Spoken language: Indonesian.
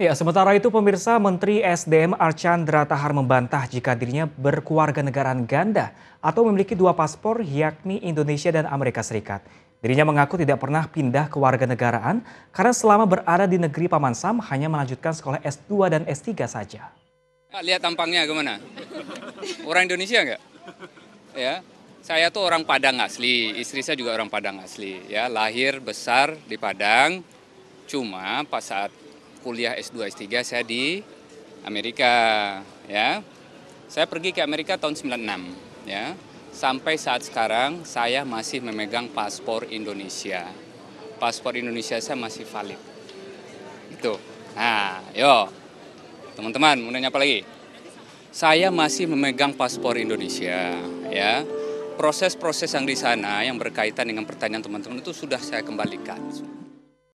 Ya, sementara itu pemirsa Menteri SDM Archandra Tahar membantah jika dirinya berkeluarga negara ganda atau memiliki dua paspor yakni Indonesia dan Amerika Serikat. Dirinya mengaku tidak pernah pindah ke warga negaraan karena selama berada di negeri Paman Sam hanya melanjutkan sekolah S2 dan S3 saja. Lihat tampangnya gimana? Orang Indonesia enggak? Ya, saya tuh orang Padang asli, istri saya juga orang Padang asli. Ya, lahir besar di Padang, cuma pas saat kuliah S2 S3 saya di Amerika ya. Saya pergi ke Amerika tahun 96 ya. Sampai saat sekarang saya masih memegang paspor Indonesia. Paspor Indonesia saya masih valid. Itu. Nah, yo. Teman-teman, mau nanya apa lagi? Saya masih memegang paspor Indonesia ya. Proses-proses yang di sana yang berkaitan dengan pertanyaan teman-teman itu sudah saya kembalikan.